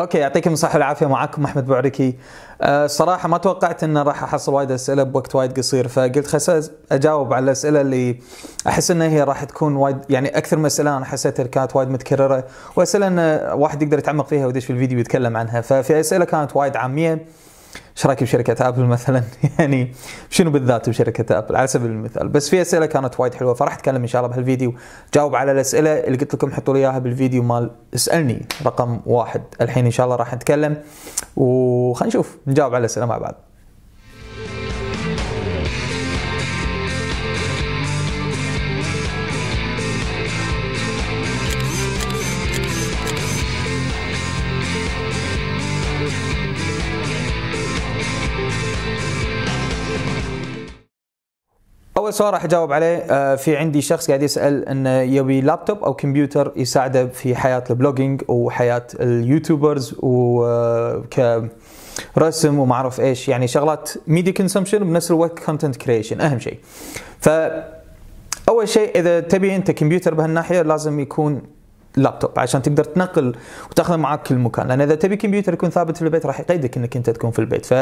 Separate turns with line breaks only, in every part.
اوكي يعطيكم الصحه والعافيه معاكم محمد بوعركي أه صراحه ما توقعت ان راح احصل وايد اسئله بوقت وايد قصير فقلت خلاص اجاوب على الاسئله اللي احس انها هي راح تكون وايد يعني اكثر من اسئله انا حسيتها كانت وايد متكرره واسئله ان واحد يقدر يتعمق فيها ويدش في الفيديو يتكلم عنها ففي اسئله كانت وايد عاميه ايش رايك بشركه ابل مثلا يعني شنو بالذات بشركه ابل على سبيل المثال بس في اسئله كانت وايد حلوه فراح اتكلم ان شاء الله بهالفيديو جاوب على الاسئله اللي قلت لكم حطوا لي اياها بالفيديو مال اسالني رقم واحد الحين ان شاء الله راح نتكلم وخلينا نشوف نجاوب على الاسئله مع بعض اول سؤال راح اجاوب عليه آه، في عندي شخص قاعد يسال انه يبي لابتوب او كمبيوتر يساعده في حياه البلوجينج وحياه اليوتيوبرز وك آه، رسم وما اعرف ايش يعني شغلات ميديا كونسومشن بنفس الوقت كونتنت كريشن اهم شيء ف اول شيء اذا تبي انت كمبيوتر بهالناحيه لازم يكون لابتوب عشان تقدر تنقل وتاخذه معك كل مكان لان اذا تبي كمبيوتر يكون ثابت في البيت راح يقيدك انك انت تكون في البيت ف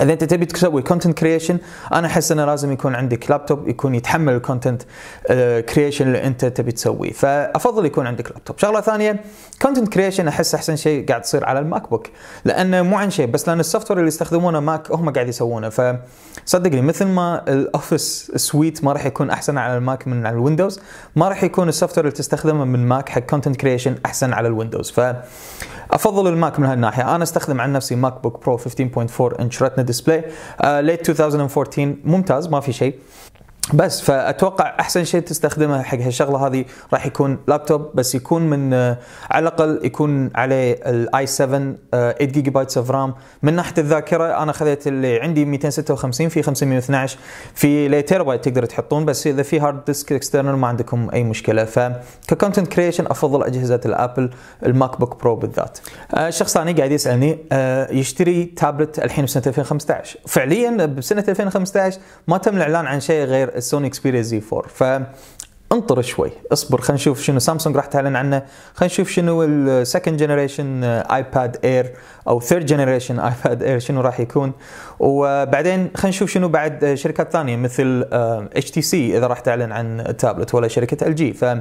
اذا انت تبي تسوي كونتنت كريشن انا احس انه لازم يكون عندك لابتوب يكون يتحمل الكونتنت آه، كريشن اللي انت تبي تسويه فافضل يكون عندك لابتوب شغله ثانيه كونتنت كريشن احس احسن شيء قاعد يصير على الماك بوك لانه مو عن شيء بس لان السوفت وير اللي يستخدمونه ماك هم قاعد يسوونه فصدقني مثل ما الاوفيس سويت ما راح يكون احسن على الماك من على الويندوز ما راح يكون السوفت وير اللي تستخدمه من ماك حق كونتنت كريشن احسن على الويندوز فافضل الماك من هالناحيه انا استخدم عن نفسي ماك بوك برو 15.4 انش رتنا display uh, late 2014 Muntaz, ما في شيء بس فاتوقع احسن شيء تستخدمه حق هالشغله هذه راح يكون لابتوب بس يكون من آه، على الاقل يكون عليه الاي 7 8 جيجا بايتس اوف رام من ناحيه الذاكره انا خذيت اللي عندي 256 في 512 في لي بايت تقدر تحطون بس اذا في هارد ديسك اكسترنال ما عندكم اي مشكله فككونتنت كريشن افضل اجهزه الابل الماك بوك برو بالذات آه، شخص ثاني قاعد يسالني آه، يشتري تابلت الحين بسنه 2015 فعليا بسنه 2015 ما تم الاعلان عن شيء غير السوني اكسبيريا زي 4 ف انطر شوي اصبر خلينا نشوف شنو سامسونج راح تعلن عنه خلينا نشوف شنو السكند جنريشن ايباد اير او ثيرد جنريشن ايباد اير شنو راح يكون وبعدين خلينا نشوف شنو بعد شركات ثانيه مثل اتش تي سي اذا راح تعلن عن تابلت ولا شركه ال جي ف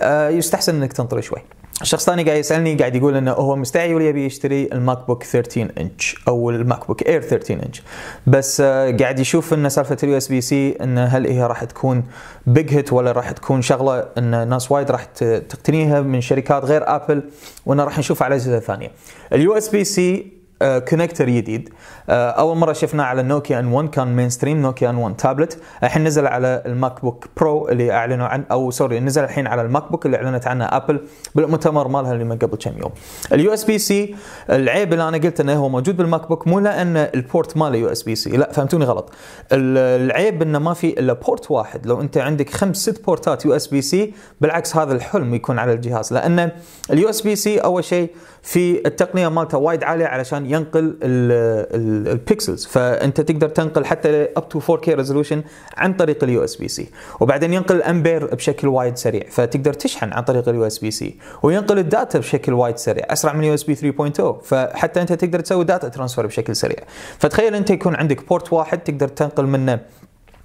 آه، يستحسن انك تنطر شوي شخص ثاني قاعد يسالني قاعد يقول انه هو مستعي مستعجل يبي يشتري الماك بوك 13 انش او الماك بوك اير 13 انش بس آه، قاعد يشوف ان سالفه اليو اس بي سي ان هل هي راح تكون بيج هيت ولا راح تكون شغله ان ناس وايد راح تقتنيها من شركات غير ابل وانه راح نشوف على اجهزه ثانيه. اليو اس بي سي كونكتر آه، جديد آه، اول مره شفناه على النوكيا ان 1 كان مين ستريم نوكيا ان 1 تابلت الحين نزل على الماك بوك برو اللي اعلنوا عن او سوري نزل الحين على الماك بوك اللي اعلنت عنه ابل بالمؤتمر مالها اللي من قبل كم يوم اليو اس بي سي العيب اللي انا قلت انه هو موجود بالماك بوك مو لان البورت ماله يو اس بي سي لا فهمتوني غلط العيب انه ما في الا بورت واحد لو انت عندك خمس ست بورتات يو اس بي سي بالعكس هذا الحلم يكون على الجهاز لان اليو اس بي سي اول شيء في التقنيه مالته وايد عاليه علشان ينقل البكسلز فانت تقدر تنقل حتى اب تو 4K ريزولوشن عن طريق اليو اس بي سي وبعدين ينقل الامبير بشكل وايد سريع فتقدر تشحن عن طريق اليو اس بي سي وينقل الداتا بشكل وايد سريع اسرع من يو اس بي 3.0 فحتى انت تقدر تسوي داتا ترانسفير بشكل سريع فتخيل انت يكون عندك بورت واحد تقدر تنقل منه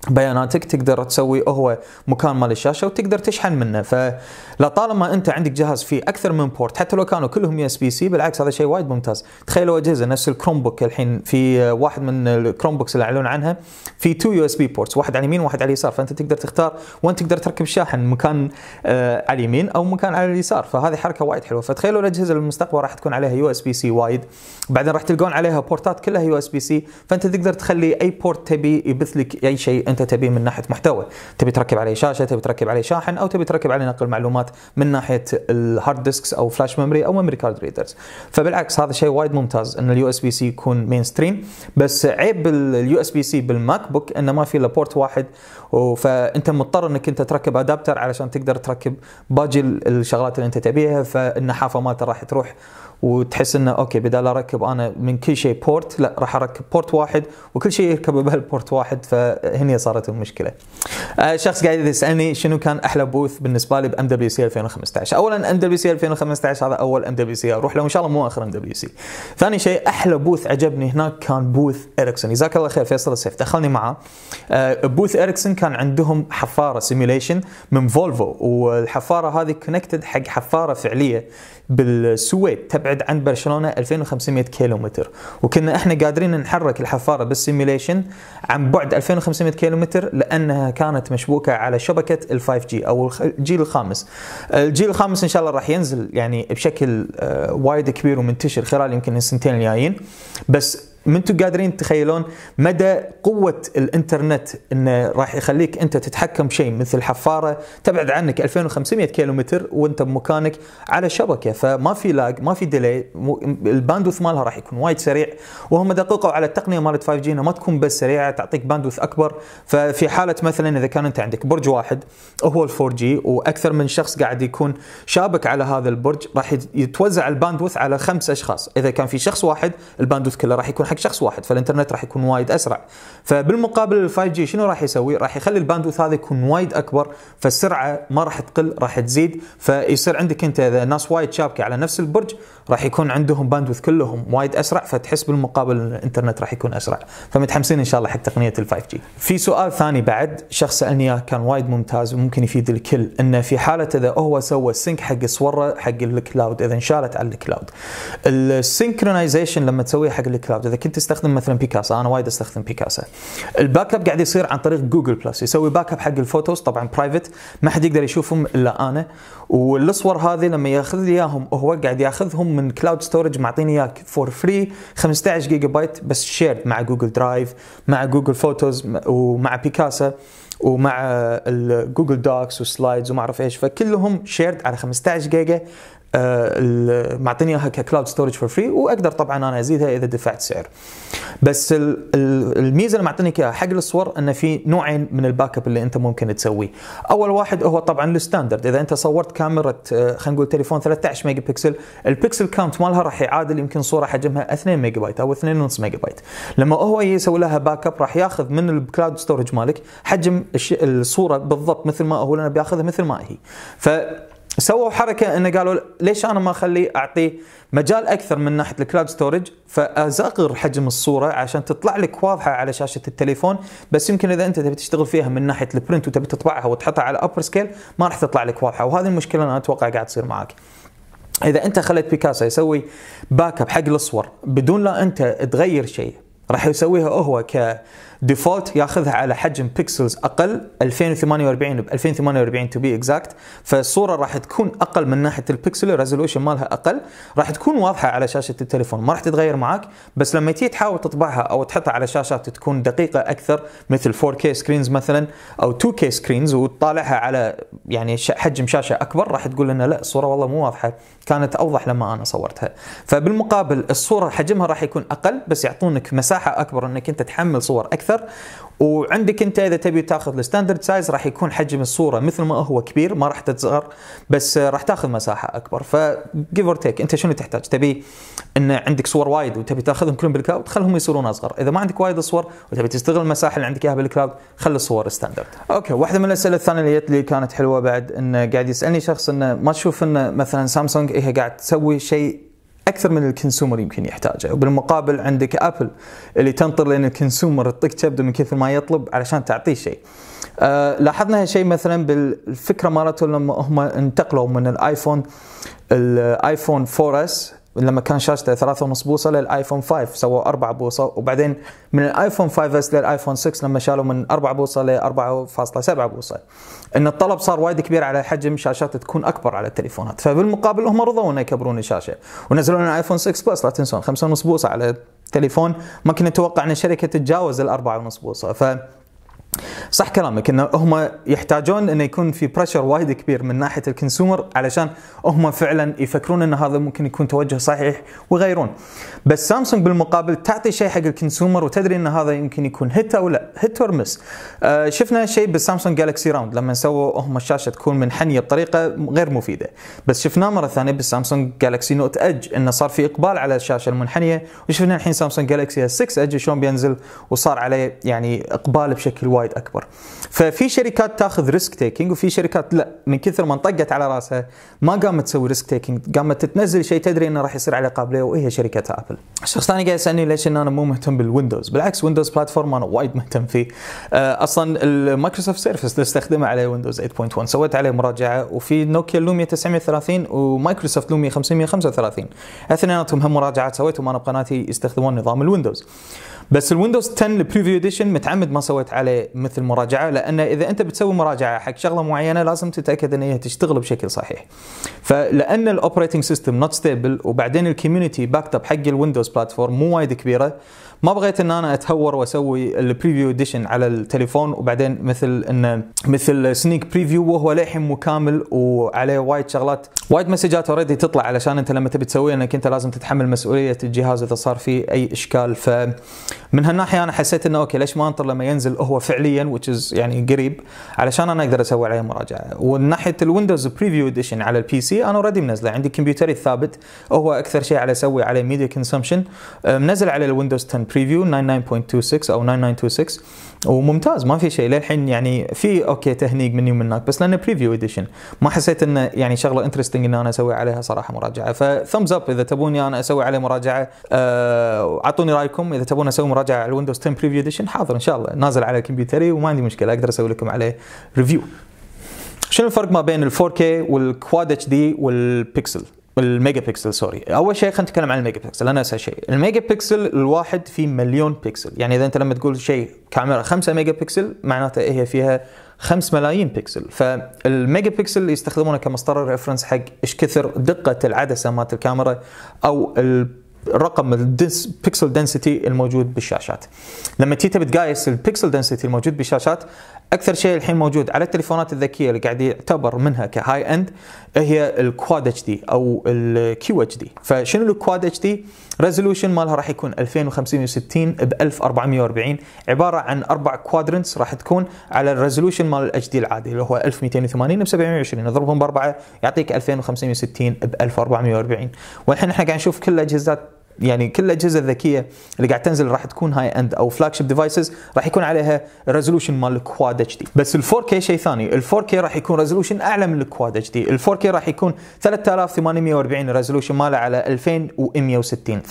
بياناتك تقدر تسوي هو مكان مال الشاشه وتقدر تشحن منه فلطالما انت عندك جهاز فيه اكثر من بورت حتى لو كانوا كلهم يو اس بي سي بالعكس هذا شيء وايد ممتاز تخيلوا اجهزه نفس الكروم بوك الحين في واحد من الكروم بوكس اللي اعلنوا عنها في تو يو اس بي بورتس واحد على اليمين وواحد على اليسار فانت تقدر تختار وين تقدر تركب الشاحن مكان آه، على اليمين او مكان على اليسار فهذه حركه وايد حلوه فتخيلوا الاجهزه المستقبل راح تكون عليها يو اس بي سي وايد بعدين راح تلقون عليها بورتات كلها يو اس بي سي فانت تقدر تخلي اي بورت تبي يبث لك اي شيء انت تبيه من ناحيه محتوى تبي تركب عليه شاشه تبي تركب عليه شاحن او تبي تركب عليه نقل معلومات من ناحيه الهارد ديسكس او فلاش ميموري او ميموري كارد ريدرز فبالعكس هذا شيء وايد ممتاز ان اليو اس بي سي يكون مين ستريم بس عيب اليو اس بي سي بالماك بوك انه ما في الا بورت واحد فانت مضطر انك انت تركب ادابتر علشان تقدر تركب باجي الشغلات اللي انت تبيها فالنحافه مالته راح تروح وتحس انه اوكي بدال اركب انا من كل شيء بورت لا راح اركب بورت واحد وكل شيء يركب بهالبورت واحد فهني صارت المشكله. آه، شخص قاعد يسالني شنو كان احلى بوث بالنسبه لي بام دبليو سي 2015 اولا ام دبليو سي 2015 هذا اول ام دبليو سي اروح له وان شاء الله مو اخر ام دبليو سي. ثاني شيء احلى بوث عجبني هناك كان بوث اريكسون جزاك الله خير فيصل السيف دخلني معاه. بوث آه، اريكسون كان عندهم حفاره سيميوليشن من فولفو والحفاره هذه كونكتد حق حفاره فعليه بالسويد تبع تبعد عن برشلونه 2500 كيلومتر وكنا احنا قادرين نحرك الحفاره بالسيميليشن عن بعد 2500 كيلومتر لانها كانت مشبوكه على شبكه ال5 جي او الجيل الخامس الجيل الخامس ان شاء الله راح ينزل يعني بشكل آه، وايد كبير ومنتشر خلال يمكن السنتين الجايين بس ما انتم قادرين تتخيلون مدى قوه الانترنت انه راح يخليك انت تتحكم شيء مثل حفاره تبعد عنك 2500 كيلومتر وانت بمكانك على شبكه فما في لاج ما في ديلي الباندوث مالها راح يكون وايد سريع وهم دققوا على التقنيه مالت 5 جي ما تكون بس سريعه تعطيك باندوث اكبر ففي حاله مثلا اذا كان انت عندك برج واحد هو ال 4 جي واكثر من شخص قاعد يكون شابك على هذا البرج راح يتوزع الباندوث على خمس اشخاص اذا كان في شخص واحد الباندوث كله راح يكون حق شخص واحد فالانترنت راح يكون وايد اسرع فبالمقابل ال 5 جي شنو راح يسوي راح يخلي الباندوث هذا يكون وايد اكبر فالسرعه ما راح تقل راح تزيد فيصير عندك انت اذا ناس وايد شابكه على نفس البرج راح يكون عندهم باندوث كلهم وايد اسرع فتحس بالمقابل ان الانترنت راح يكون اسرع فمتحمسين ان شاء الله حق تقنيه ال5 جي في سؤال ثاني بعد شخص سالني اياه كان وايد ممتاز وممكن يفيد الكل انه في حاله اذا هو سوى سينك حق صوره حق الكلاود اذا انشالت على الكلاود السينكرونايزيشن لما تسويه حق الكلاود اذا كنت تستخدم مثلا بيكاسا انا وايد استخدم بيكاسا الباك اب قاعد يصير عن طريق جوجل بلس يسوي باك اب حق الفوتوز طبعا برايفت ما حد يقدر يشوفهم الا انا والصور هذه لما ياخذ لي اياهم هو قاعد ياخذهم من كلاود ستورج معطيني اياك فور فري 15 جيجا بايت بس شيرد مع جوجل درايف مع جوجل فوتوز ومع بيكاسا ومع جوجل دوكس وسلايدز وما اعرف ايش فكلهم شيرد على 15 جيجا آه، معطيني اياها ككلاود ستورج فور فري واقدر طبعا انا ازيدها اذا دفعت سعر. بس الميزه اللي معطيني اياها حق الصور انه في نوعين من الباك اب اللي انت ممكن تسويه. اول واحد هو طبعا الستاندرد اذا انت صورت كاميرا آه، خلينا نقول تليفون 13 ميجا بكسل البكسل كاونت مالها راح يعادل يمكن صوره حجمها 2 ميجا بايت او 2.5 ميجا بايت. لما هو يسوي لها باك اب راح ياخذ من الكلاود ستورج مالك حجم الصوره بالضبط مثل ما هو لنا بياخذها مثل ما هي. ف سووا حركه انه قالوا ليش انا ما اخلي اعطيه مجال اكثر من ناحيه الكلاود ستورج فازغر حجم الصوره عشان تطلع لك واضحه على شاشه التليفون بس يمكن اذا انت تبي تشتغل فيها من ناحيه البرنت وتبي تطبعها وتحطها على ابر سكيل ما راح تطلع لك واضحه وهذه المشكله انا اتوقع قاعد تصير معك. اذا انت خليت بيكاسو يسوي باك اب حق الصور بدون لا انت تغير شيء راح يسويها هو ك ديفولت ياخذها على حجم بيكسلز اقل 2048 ب 2048 تو بي اكزاكت فالصوره راح تكون اقل من ناحيه البيكسل ريزولوشن مالها اقل راح تكون واضحه على شاشه التليفون ما راح تتغير معاك بس لما تيجي تحاول تطبعها او تحطها على شاشات تكون دقيقه اكثر مثل 4K سكرينز مثلا او 2K سكرينز وتطالعها على يعني حجم شاشه اكبر راح تقول لنا لا الصوره والله مو واضحه كانت اوضح لما انا صورتها فبالمقابل الصوره حجمها راح يكون اقل بس يعطونك مساحه اكبر انك انت تحمل صور اكثر اكثر وعندك انت اذا تبي تاخذ الستاندرد سايز راح يكون حجم الصوره مثل ما هو كبير ما راح تتصغر بس راح تاخذ مساحه اكبر فجيف اور تيك انت شنو تحتاج؟ تبي ان عندك صور وايد وتبي تاخذهم كلهم بالكلاود خلهم يصيرون اصغر، اذا ما عندك وايد صور وتبي تستغل المساحه اللي عندك اياها بالكلاود خلي الصور ستاندرد. اوكي واحده من الاسئله الثانيه اللي جت لي كانت حلوه بعد انه قاعد يسالني شخص انه ما تشوف انه مثلا سامسونج إيه هي قاعد تسوي شيء اكثر من الكونسيومر يمكن يحتاجه وبالمقابل عندك ابل اللي تنطر لين الكونسيومر يطق كبده من كثر ما يطلب علشان تعطيه شيء أه لاحظنا هالشيء مثلا بالفكره مالتهم لما هم انتقلوا من الايفون الايفون 4 اس لما كان شاشته 3.5 بوصه للايفون 5 سووا 4 بوصه وبعدين من الايفون 5 اس للايفون 6 لما شالوا من 4 بوصه ل 4.7 بوصه ان الطلب صار وايد كبير على حجم شاشات تكون اكبر على التليفونات فبالمقابل هم رضوا انه يكبرون الشاشه ونزلوا لنا ايفون 6 بلس لا تنسون 5.5 بوصه على تليفون ما كنا نتوقع ان الشركه تتجاوز ال 4.5 بوصه ف صح كلامك ان هم يحتاجون انه يكون في بريشر وايد كبير من ناحيه الكونسيومر علشان هم فعلا يفكرون ان هذا ممكن يكون توجه صحيح ويغيرون. بس سامسونج بالمقابل تعطي شيء حق الكونسيومر وتدري ان هذا يمكن يكون هيت او لا، هيت اور مس. آه شفنا شيء بالسامسونج جالكسي راوند لما سووا هم الشاشه تكون منحنيه بطريقه غير مفيده، بس شفناه مره ثانيه بالسامسونج جالكسي نوت ادج انه صار في اقبال على الشاشه المنحنيه وشفنا الحين سامسونج جالكسي 6 ادج شلون بينزل وصار عليه يعني اقبال بشكل وايد وايد اكبر ففي شركات تاخذ ريسك تيكينج وفي شركات لا من كثر ما انطقت على راسها ما قامت تسوي ريسك تيكينج قامت تنزل شيء تدري انه راح يصير عليه قابليه وهي شركه ابل شخص ثاني قاعد يسالني ليش ان انا مو مهتم بالويندوز بالعكس ويندوز بلاتفورم انا وايد مهتم فيه آه، اصلا المايكروسوفت سيرفس اللي استخدمه على ويندوز 8.1 سويت عليه مراجعه وفي نوكيا لوميا 930 ومايكروسوفت لوميا 535 اثنيناتهم هم مراجعات سويتهم انا بقناتي يستخدمون نظام الويندوز بس الويندوز 10 البريفيو اديشن متعمد ما سويت عليه مثل مراجعه لان اذا انت بتسوي مراجعه حق شغله معينه لازم تتاكد ان هي تشتغل بشكل صحيح فلان الاوبريتنج سيستم نوت ستيبل وبعدين الكوميونتي باك اب حق الويندوز بلاتفورم مو وايد كبيره ما بغيت ان انا اتهور واسوي البريفيو اديشن على التليفون وبعدين مثل انه مثل سنيك بريفيو وهو للحين مو كامل وعليه وايد شغلات وايد مسجات اوريدي تطلع علشان انت لما تبي تسويها انك انت لازم تتحمل مسؤوليه الجهاز اذا صار فيه اي اشكال ف من هالناحيه انا حسيت انه اوكي ليش ما انطر لما ينزل هو فعليا which يعني قريب علشان انا اقدر اسوي عليه مراجعه ومن ناحيه الويندوز بريفيو اديشن على البي سي انا اوريدي منزله عندي كمبيوتري الثابت هو اكثر شيء على اسوي عليه ميديا كونسومشن منزل على الويندوز 10 البريفيو 99.26 او 9926 وممتاز ما في شيء للحين يعني في اوكي تهنيق مني ومنك بس لانه بريفيو اديشن ما حسيت انه يعني شغله انترستنج ان انا اسوي عليها صراحه مراجعه فثمز اب اذا تبوني انا اسوي عليه مراجعه آه، اعطوني رايكم اذا تبون اسوي مراجعه على الويندوز 10 بريفيو اديشن حاضر ان شاء الله نازل على كمبيوتري وما عندي مشكله اقدر اسوي لكم عليه ريفيو شنو الفرق ما بين ال 4K والكواد اتش دي والبيكسل الميجا بكسل سوري اول شيء خلينا نتكلم عن الميجا بكسل انا اسهل شيء الميجا بكسل الواحد فيه مليون بكسل يعني اذا انت لما تقول شيء كاميرا 5 ميجا بكسل معناته هي فيها 5 ملايين بكسل فالميجا بكسل يستخدمونه كمصدر ريفرنس حق ايش كثر دقه العدسه مالت الكاميرا او الرقم الدنس بيكسل دنسيتي الموجود بالشاشات لما تيجي تبي تقايس البيكسل دنسيتي الموجود بالشاشات اكثر شيء الحين موجود على التليفونات الذكيه اللي قاعد يعتبر منها كهاي اند هي الكواد اتش دي او الكيو اتش دي فشنو الكواد اتش دي ريزولوشن مالها راح يكون 2560 ب 1440 عباره عن اربع كوادرنتس راح تكون على الريزولوشن مال الاتش دي العادي اللي هو 1280 ب 720 نضربهم باربعه يعطيك 2560 ب 1440 والحين احنا قاعد نشوف كل الاجهزات يعني كل الاجهزه الذكيه اللي قاعد تنزل راح تكون هاي اند او فلاج شيب ديفايسز راح يكون عليها ريزولوشن مال الكواد اتش دي بس ال 4K شيء ثاني ال 4K راح يكون ريزولوشن اعلى من الكواد اتش دي ال 4K راح يكون 3840 ريزولوشن ماله على 2160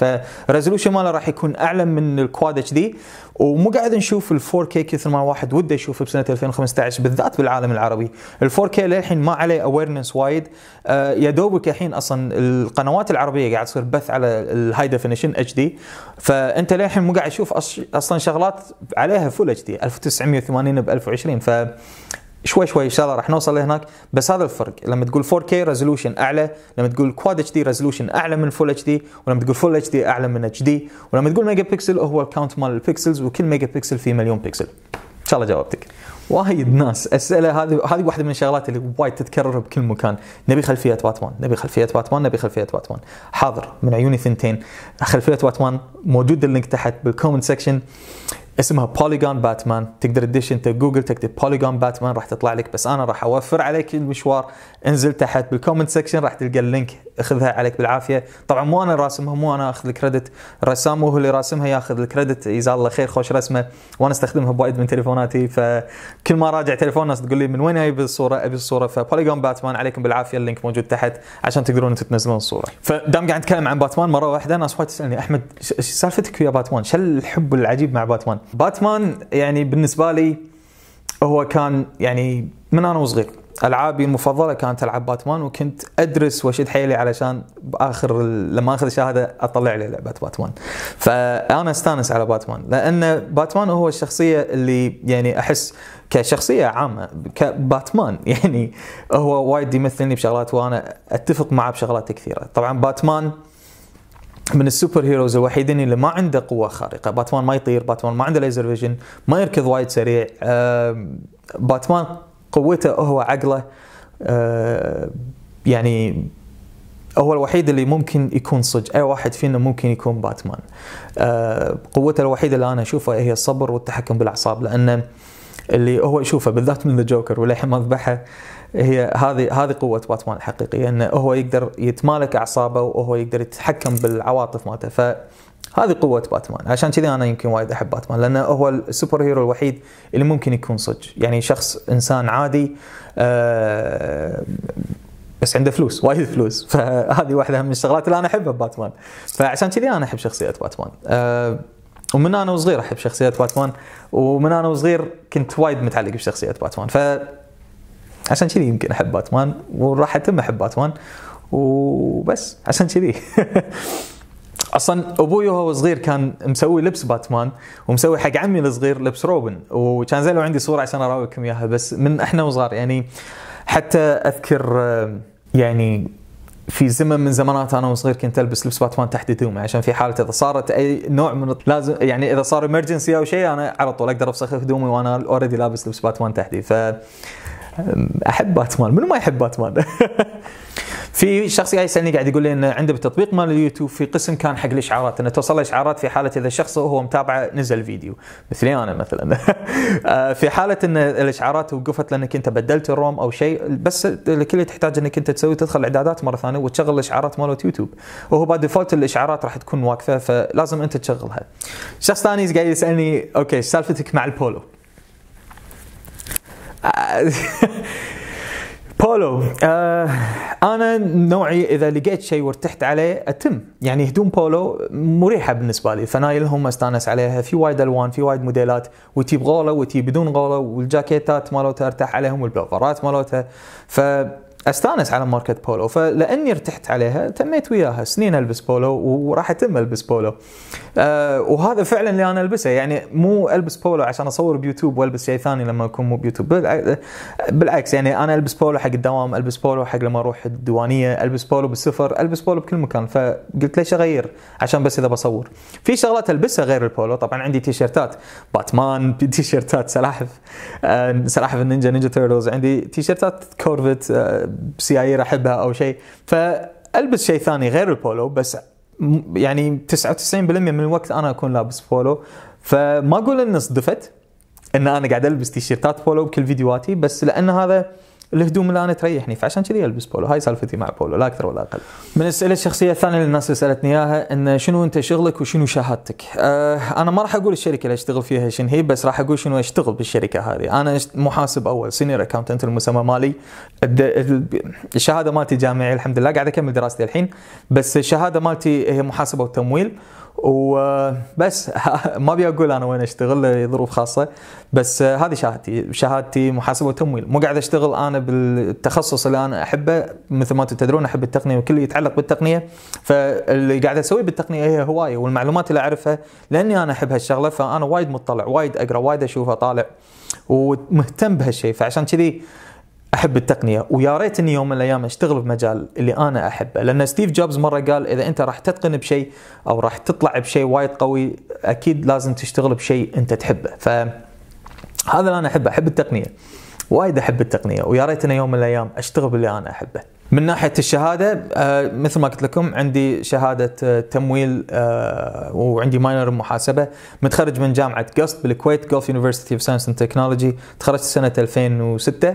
فريزولوشن ماله راح يكون اعلى من الكواد اتش دي ومو قاعد نشوف ال 4K كثر ما واحد وده يشوفه بسنه 2015 بالذات بالعالم العربي ال 4K للحين ما عليه اويرنس وايد آه يا دوبك الحين اصلا القنوات العربيه قاعد تصير بث على الهاي ديفينيشن اتش دي فانت للحين مو قاعد تشوف اصلا شغلات عليها فول اتش دي 1980 ب 1020 ف شوي شوي ان شاء الله راح نوصل لهناك بس هذا الفرق لما تقول 4K ريزولوشن اعلى لما تقول كواد اتش دي ريزولوشن اعلى من فول اتش دي ولما تقول فول اتش دي اعلى من اتش دي ولما تقول ميجا بكسل هو الكاونت مال البكسلز وكل ميجا بكسل فيه مليون بكسل ان شاء الله جاوبتك وايد ناس اسئله هذه هذه واحده من الشغلات اللي وايد تتكرر بكل مكان نبي خلفيه باتمان نبي خلفيه باتمان نبي خلفيه باتمان حاضر من عيوني ثنتين خلفيه باتمان موجود اللينك تحت بالكومنت سكشن اسمها بوليجون باتمان تقدر تدش انت جوجل تكتب بوليجون باتمان راح تطلع لك بس انا راح اوفر عليك المشوار انزل تحت بالكومنت سكشن راح تلقى اللينك اخذها عليك بالعافيه طبعا مو انا راسمها مو انا اخذ الكريدت رسام هو اللي راسمها ياخذ الكريدت جزاه الله خير خوش رسمه وانا استخدمها بوايد من تليفوناتي فكل ما راجع تليفون ناس تقول لي من وين ابي الصوره ابي الصوره فبوليجون باتمان عليكم بالعافيه اللينك موجود تحت عشان تقدرون تنزلون الصوره فدام قاعد نتكلم عن باتمان مره واحده ناس وايد تسالني احمد سالفتك ويا باتمان شو الحب العجيب مع باتمان باتمان يعني بالنسبه لي هو كان يعني من انا وصغير العابي المفضله كانت العاب باتمان وكنت ادرس واشد حيلي علشان باخر لما اخذ شهاده اطلع لي لعبه باتمان. فانا استانس على باتمان لان باتمان هو الشخصيه اللي يعني احس كشخصيه عامه كباتمان يعني هو وايد يمثلني بشغلات وانا اتفق معه بشغلات كثيره. طبعا باتمان من السوبر هيروز الوحيدين اللي ما عنده قوه خارقه باتمان ما يطير باتمان ما عنده ليزر فيجن ما يركض وايد سريع باتمان قوته هو عقله يعني هو الوحيد اللي ممكن يكون صدق اي واحد فينا ممكن يكون باتمان قوته الوحيده اللي انا اشوفها هي الصبر والتحكم بالاعصاب لان اللي هو يشوفه بالذات من الجوكر وللحين ما ذبحه هي هذه هذه قوه باتمان الحقيقيه انه هو يقدر يتمالك اعصابه وهو يقدر يتحكم بالعواطف مالته فهذه قوه باتمان عشان كذي انا يمكن وايد احب باتمان لانه هو السوبر هيرو الوحيد اللي ممكن يكون صدق يعني شخص انسان عادي آه بس عنده فلوس وايد فلوس فهذه واحده من الشغلات اللي انا احبها باتمان فعشان كذي انا احب شخصيه باتمان أه ومن انا وصغير احب شخصيه باتمان ومن انا وصغير كنت وايد متعلق بشخصيه باتمان ف عشان كذي يمكن احب باتمان وراح اتم احب باتمان وبس عشان كذي اصلا ابوي وهو صغير كان مسوي لبس باتمان ومسوي حق عمي الصغير لبس روبن وكان زي لو عندي صوره عشان اراويكم اياها بس من احنا وصغار يعني حتى اذكر يعني في زمن من زمانات انا وصغير كنت البس لبس باتمان تحت هدومي عشان في حاله اذا صارت اي نوع من لازم يعني اذا صار امرجنسي او شيء انا على طول اقدر افسخ هدومي وانا اوريدي لابس لبس باتمان تحتي ف احب باتمان منو ما يحب باتمان في شخص قاعد يسالني قاعد يقول لي انه عنده بالتطبيق مال اليوتيوب في قسم كان حق الاشعارات انه توصل له اشعارات في حاله اذا شخص وهو متابعه نزل فيديو مثلي انا مثلا آه، في حاله ان الاشعارات وقفت لانك انت بدلت الروم او شيء بس كل اللي تحتاج انك انت تسوي تدخل الاعدادات مره ثانيه وتشغل الاشعارات مالت يوتيوب وهو باي ديفولت الاشعارات راح تكون واقفه فلازم انت تشغلها. شخص ثاني قاعد يسالني اوكي سالفتك مع البولو؟ بولو آه انا نوعي اذا لقيت شيء وارتحت عليه اتم يعني هدوم بولو مريحه بالنسبه لي فنايلهم استانس عليها في وايد الوان في وايد موديلات وتي بغوله وتي بدون غوله والجاكيتات مالتها ارتاح عليهم والبلوفرات مالتها ف استانس على ماركه بولو فلاني ارتحت عليها تميت وياها سنين البس بولو وراح اتم البس بولو أه وهذا فعلا اللي انا البسه يعني مو البس بولو عشان اصور بيوتيوب والبس شيء ثاني لما اكون مو بيوتيوب آه، بالعكس يعني انا البس بولو حق الدوام البس بولو حق لما اروح الديوانيه البس بولو بالسفر البس بولو بكل مكان فقلت ليش اغير عشان بس اذا بصور في شغلات البسها غير البولو طبعا عندي تيشيرتات باتمان تيشيرتات سلاحف أه سلاحف النينجا نينجا تيرلز عندي تيشيرتات كورفت أه بسيايير احبها او شيء فالبس شيء ثاني غير البولو بس يعني 99% من الوقت انا اكون لابس بولو فما اقول اني صدفت ان انا قاعد البس تيشيرتات بولو بكل فيديوهاتي بس لان هذا الهدوم اللي انا تريحني فعشان كذي البس بولو هاي سالفتي مع بولو لا اكثر ولا اقل من الاسئله الشخصيه الثانيه اللي الناس سالتني اياها ان شنو انت شغلك وشنو شهادتك أه انا ما راح اقول الشركه اللي اشتغل فيها شنو هي بس راح اقول شنو اشتغل بالشركه هذه انا محاسب اول سينير اكونتنت المسمى مالي الشهاده مالتي جامعيه الحمد لله قاعد اكمل دراستي الحين بس الشهاده مالتي هي محاسبه وتمويل وبس ما ابي اقول انا وين اشتغل لظروف خاصه بس هذه شهادتي شهادتي محاسبه وتمويل مو قاعد اشتغل انا بالتخصص اللي انا احبه مثل ما انتم تدرون احب التقنيه وكل يتعلق بالتقنيه فاللي قاعد اسويه بالتقنيه هي هوايه والمعلومات اللي اعرفها لاني انا احب هالشغله فانا وايد مطلع وايد اقرا وايد اشوف اطالع ومهتم بهالشيء فعشان كذي احب التقنيه ويا ريت اني يوم من الايام اشتغل بمجال اللي انا احبه لان ستيف جوبز مره قال اذا انت راح تتقن بشيء او راح تطلع بشيء وايد قوي اكيد لازم تشتغل بشيء انت تحبه ف هذا اللي انا احبه احب التقنيه وايد احب التقنيه ويا ريت انا يوم من الايام اشتغل باللي انا احبه من ناحيه الشهاده آه، مثل ما قلت لكم عندي شهاده آه، تمويل آه، وعندي ماينر محاسبه متخرج من جامعه قسط بالكويت جولف يونيفرستي اوف ساينس اند تكنولوجي تخرجت سنه 2006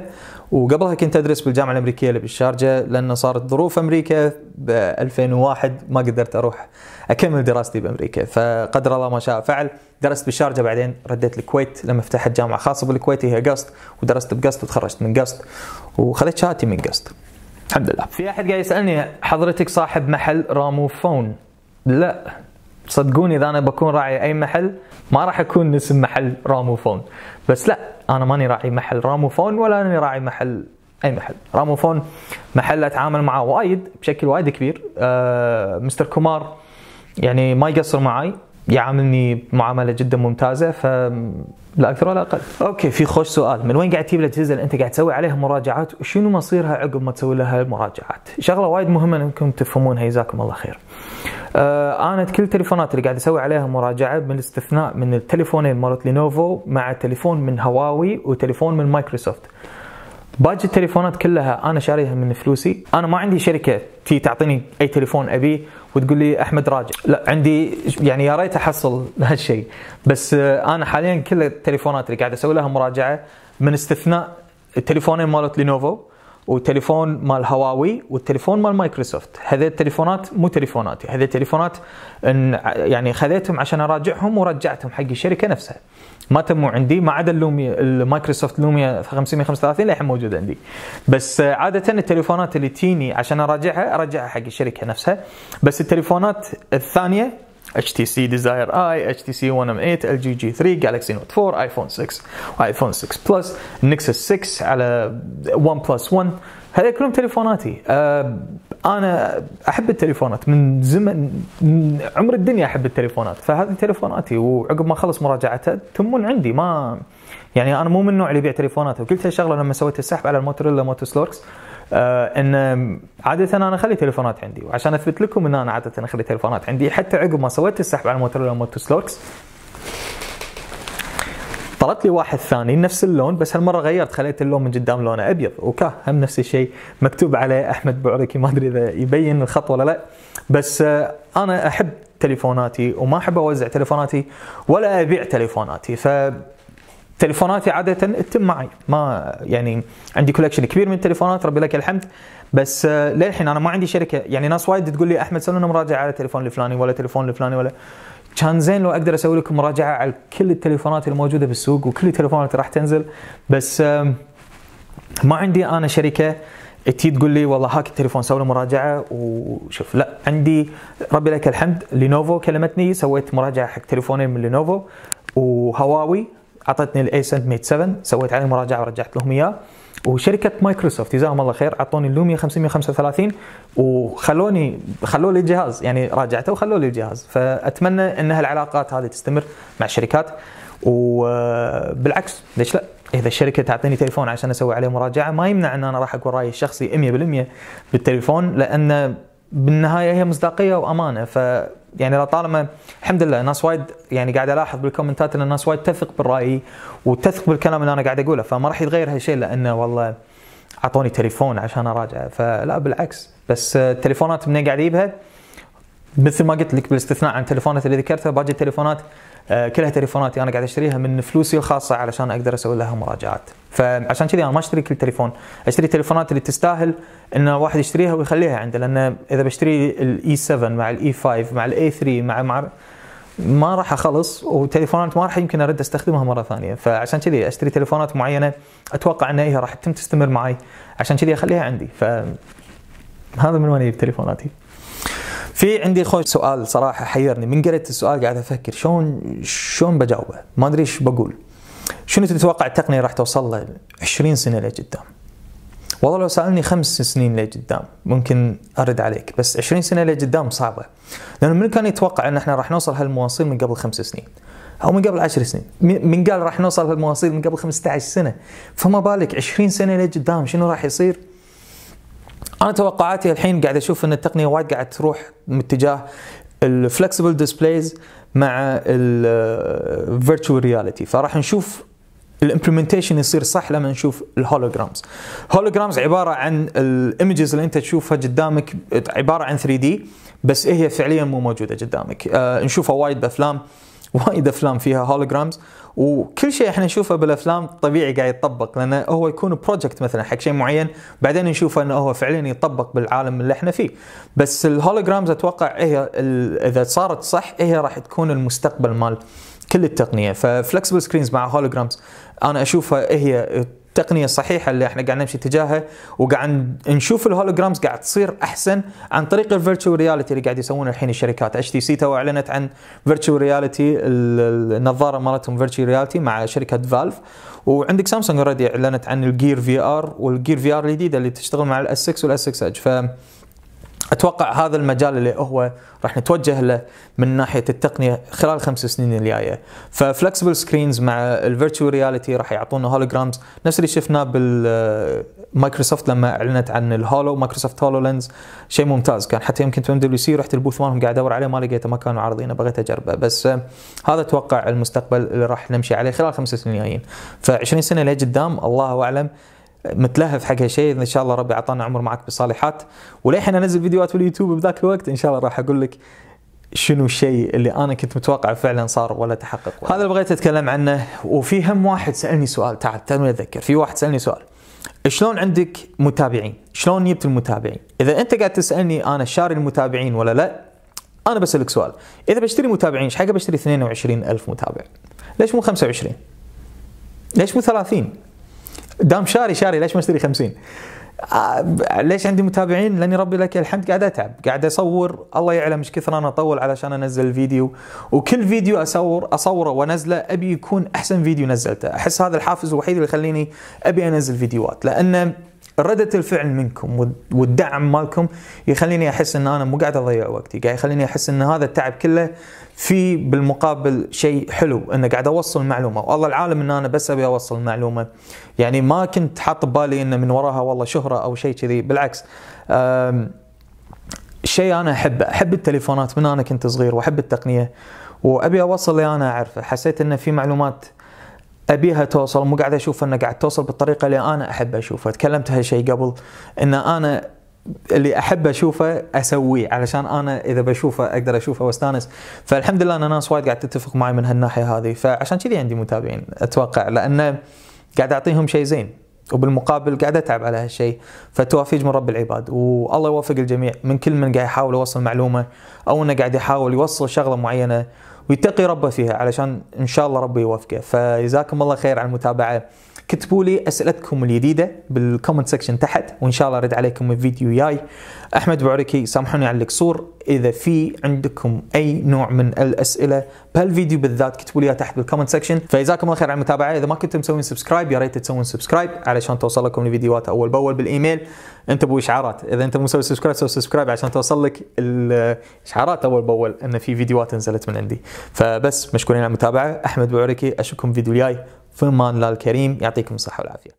وقبلها كنت ادرس بالجامعه الامريكيه اللي بالشارجه لان صارت ظروف امريكا ب 2001 ما قدرت اروح اكمل دراستي بامريكا فقدر الله ما شاء فعل درست بالشارجه بعدين رديت الكويت لما فتحت جامعه خاصه بالكويت هي قسط ودرست بقسط وتخرجت من قسط وخذيت شهادتي من قسط. الحمد لله في احد قاعد يسالني حضرتك صاحب محل رامو فون لا صدقوني اذا انا بكون راعي اي محل ما راح اكون اسم محل رامو فون بس لا انا ماني راعي محل رامو فون ولا اني راعي محل اي محل رامو فون محل اتعامل معاه وايد بشكل وايد كبير آه مستر كومار يعني ما يقصر معاي يعاملني معامله جدا ممتازه ف لا اكثر ولا اقل. اوكي في خوش سؤال، من وين قاعد تجيب الاجهزه اللي انت قاعد تسوي عليها مراجعات وشنو مصيرها عقب ما تسوي لها المراجعات؟ شغله وايد مهمه انكم تفهمونها جزاكم الله خير. آه انا كل التليفونات اللي قاعد اسوي عليها مراجعه بالاستثناء من التليفونين مالت لينوفو مع تليفون من هواوي وتليفون من مايكروسوفت. باقي التليفونات كلها انا شاريها من فلوسي انا ما عندي شركه تي تعطيني اي تليفون ابيه وتقول لي احمد راجع لا عندي يعني يا ريت احصل هالشيء بس انا حاليا كل التليفونات اللي قاعد اسوي لها مراجعه من استثناء التليفونين مالت لينوفو وتليفون مال هواوي والتليفون مال مايكروسوفت هذه التليفونات مو تليفوناتي هذه التليفونات يعني خذيتهم عشان اراجعهم ورجعتهم حق الشركه نفسها ما تموا عندي ما عدا اللوميا المايكروسوفت لوميا 535 للحين موجود عندي بس عاده التليفونات اللي تجيني عشان اراجعها ارجعها حق الشركه نفسها بس التليفونات الثانيه اتش تي سي ديزاير اي اتش تي سي 1 ام 8 ال جي جي 3 جالكسي نوت 4 ايفون 6 وايفون 6 بلس نكسس 6 على 1 بلس 1 هذول كلهم تليفوناتي أه انا احب التليفونات من زمن من عمر الدنيا احب التليفونات فهذه تليفوناتي وعقب ما اخلص مراجعتها تمون عندي ما يعني انا مو من النوع اللي يبيع تليفونات وقلت هالشغله لما سويت السحب على الموتوريلا سلوركس آه ان عاده انا اخلي تليفونات عندي وعشان اثبت لكم ان انا عاده اخلي تليفونات عندي حتى عقب ما سويت السحب على الموتوريلا سلوركس طلبت لي واحد ثاني نفس اللون بس هالمره غيرت خليت اللون من قدام لونه ابيض وكه هم نفس الشيء مكتوب عليه احمد بعركي ما ادري اذا يبين الخط ولا لا بس آه، انا احب تليفوناتي وما احب اوزع تليفوناتي ولا ابيع تليفوناتي ف تليفوناتي عادة تتم معي ما يعني عندي كولكشن كبير من التليفونات ربي لك الحمد بس آه، للحين انا ما عندي شركه يعني ناس وايد تقول لي احمد سوي لنا مراجعه على التليفون الفلاني ولا تليفون الفلاني ولا كان زين لو اقدر اسوي لكم مراجعه على كل التليفونات الموجوده بالسوق وكل التليفونات اللي راح تنزل بس ما عندي انا شركه تي تقول لي والله هاك التليفون سوي له مراجعه وشوف لا عندي ربي لك الحمد لينوفو كلمتني سويت مراجعه حق تليفونين من لينوفو وهواوي اعطتني الاي سنت ميت 7 سويت عليه مراجعه ورجعت لهم اياه وشركه مايكروسوفت جزاهم الله خير اعطوني اللوميا 535 وخلوني خلوا لي الجهاز يعني راجعته وخلوا لي الجهاز فاتمنى ان هالعلاقات هذه تستمر مع الشركات وبالعكس ليش لا؟ اذا الشركه تعطيني تليفون عشان اسوي عليه مراجعه ما يمنع ان انا راح اقول رايي الشخصي 100% بالتليفون لان بالنهايه هي مصداقيه وامانه ف يعني لطالما الحمد لله ناس وايد يعني قاعد الاحظ بالكومنتات ان الناس وايد تثق بالراي وتثق بالكلام اللي انا قاعد اقوله فما راح يتغير هالشيء لانه والله اعطوني تليفون عشان اراجع فلا بالعكس بس التليفونات من قاعد يجيبها مثل ما قلت لك بالاستثناء عن التليفونات اللي ذكرتها باقي التليفونات آه، كلها تليفوناتي انا قاعد اشتريها من فلوسي الخاصه علشان اقدر اسوي لها مراجعات فعشان كذي انا ما اشتري كل تليفون اشتري تليفونات اللي تستاهل ان الواحد يشتريها ويخليها عنده لان اذا بشتري الاي 7 e مع الاي 5 e مع الاي 3 مع مع ما راح اخلص وتليفونات ما راح يمكن ارد استخدمها مره ثانيه فعشان كذي اشتري تليفونات معينه اتوقع ان هي راح تتم تستمر معي عشان كذي اخليها عندي ف هذا من وين اجيب تليفوناتي في عندي خوي سؤال صراحه حيرني من قريت السؤال قاعد افكر شلون شلون بجاوبه ما ادري ايش بقول شنو تتوقع التقنيه راح توصل له 20 سنه لقدام والله لو سالني خمس سنين لقدام ممكن ارد عليك بس 20 سنه لقدام صعبه لانه من كان يتوقع ان احنا راح نوصل هالمواصيل من قبل خمس سنين او من قبل 10 سنين من قال راح نوصل هالمواصيل من قبل 15 سنه فما بالك 20 سنه لقدام شنو راح يصير انا توقعاتي الحين قاعد اشوف ان التقنيه وايد قاعد تروح من اتجاه الفلكسبل ديسبلايز مع الفيرتشوال رياليتي فراح نشوف الامبلمنتيشن يصير صح لما نشوف الهولوجرامز هولوجرامز عباره عن الايمجز اللي انت تشوفها قدامك عباره عن 3 دي بس هي فعليا مو موجوده قدامك آه نشوفها وايد بافلام وايد افلام فيها هولوجرامز وكل شيء احنا نشوفه بالافلام طبيعي قاعد يطبق لانه هو يكون بروجكت مثلا حق شيء معين بعدين نشوفه انه هو فعليا يطبق بالعالم اللي احنا فيه بس الهولوجرامز اتوقع هي اذا صارت صح هي راح تكون المستقبل مال كل التقنيه ففلكسبل سكرينز مع هولوجرامز انا اشوفها هي التقنيه الصحيحه اللي احنا قاعد نمشي تجاهها وقاعد نشوف الهولوجرامز قاعد تصير احسن عن طريق الفيرتشوال رياليتي اللي قاعد يسوونه الحين الشركات اتش تي سي تو اعلنت عن فيرتشوال رياليتي النظاره مالتهم فيرتشوال رياليتي مع شركه فالف وعندك سامسونج اوريدي اعلنت عن الجير في ار والجير في ار الجديده اللي تشتغل مع الاس 6 والاس 6 اج ف اتوقع هذا المجال اللي هو راح نتوجه له من ناحيه التقنيه خلال خمس سنين الجايه ففلكسبل سكرينز مع الفيرتشوال رياليتي راح يعطونا هولوجرامز نفس اللي شفناه بالمايكروسوفت لما اعلنت عن الهولو مايكروسوفت هولو لينز شيء ممتاز كان حتى يمكن في ام دبليو سي رحت البوث مالهم قاعد ادور عليه ما لقيته ما كانوا عارضينه بغيت اجربه بس هذا اتوقع المستقبل اللي راح نمشي عليه خلال خمس سنين الجايين ف 20 سنه لقدام الله اعلم متلهف حق هالشيء ان شاء الله ربي اعطانا عمر معك بالصالحات وللحين انزل فيديوهات في اليوتيوب بذاك الوقت ان شاء الله راح اقول لك شنو الشيء اللي انا كنت متوقعه فعلا صار ولا تحقق ولا. هذا اللي بغيت اتكلم عنه وفي هم واحد سالني سؤال تعال تعال اتذكر في واحد سالني سؤال شلون عندك متابعين؟ شلون جبت المتابعين؟ اذا انت قاعد تسالني انا شاري المتابعين ولا لا؟ انا بسالك سؤال، اذا بشتري متابعين ايش حق بشتري 22000 متابع؟ ليش مو 25 ليش مو 30 دام شاري شاري ليش ما اشتري 50 آه، ليش عندي متابعين؟ لاني ربي لك الحمد قاعد اتعب، قاعد اصور الله يعلم ايش كثر انا اطول علشان انزل الفيديو وكل فيديو اصور اصوره وانزله ابي يكون احسن فيديو نزلته، احس هذا الحافز الوحيد اللي يخليني ابي انزل فيديوهات لان ردة الفعل منكم والدعم مالكم يخليني احس ان انا مو قاعد اضيع وقتي، قاعد يخليني احس ان هذا التعب كله في بالمقابل شيء حلو انه قاعد اوصل معلومه والله العالم ان انا بس ابي اوصل معلومه يعني ما كنت حاط ببالي انه من وراها والله شهره او شيء كذي بالعكس شيء انا احبه احب التليفونات من انا كنت صغير واحب التقنيه وابي اوصل اللي انا اعرفه حسيت انه في معلومات ابيها توصل مو قاعد اشوف انه قاعد توصل بالطريقه اللي انا احب اشوفها تكلمت هالشيء قبل ان انا اللي احب اشوفه اسويه علشان انا اذا بشوفه اقدر اشوفه واستانس فالحمد لله ان ناس وايد قاعد تتفق معي من هالناحيه هذه فعشان كذي عندي متابعين اتوقع لان قاعد اعطيهم شيء زين وبالمقابل قاعد اتعب على هالشيء فتوافيج من رب العباد والله يوفق الجميع من كل من قاعد يحاول يوصل معلومه او انه قاعد يحاول يوصل شغله معينه ويتقي ربه فيها علشان ان شاء الله ربي يوفقه فجزاكم الله خير على المتابعه كتبوا لي اسئلتكم الجديده بالكومنت سكشن تحت وان شاء الله ارد عليكم بفيديو جاي احمد بعركي سامحوني على القصور اذا في عندكم اي نوع من الاسئله بهالفيديو بالذات كتبوا لي تحت بالكومنت سكشن فجزاكم الله خير على المتابعه اذا ما كنتم مسوين سبسكرايب يا ريت تسوون سبسكرايب علشان توصل لكم الفيديوهات اول باول بالايميل انتبهوا اشعارات اذا انت مو مسوي سبسكرايب سوي سبسكرايب عشان توصل لك الاشعارات اول باول ان في فيديوهات نزلت من عندي فبس مشكورين على المتابعه احمد بعركي اشوفكم فيديو جاي في امان الله الكريم يعطيكم الصحه والعافيه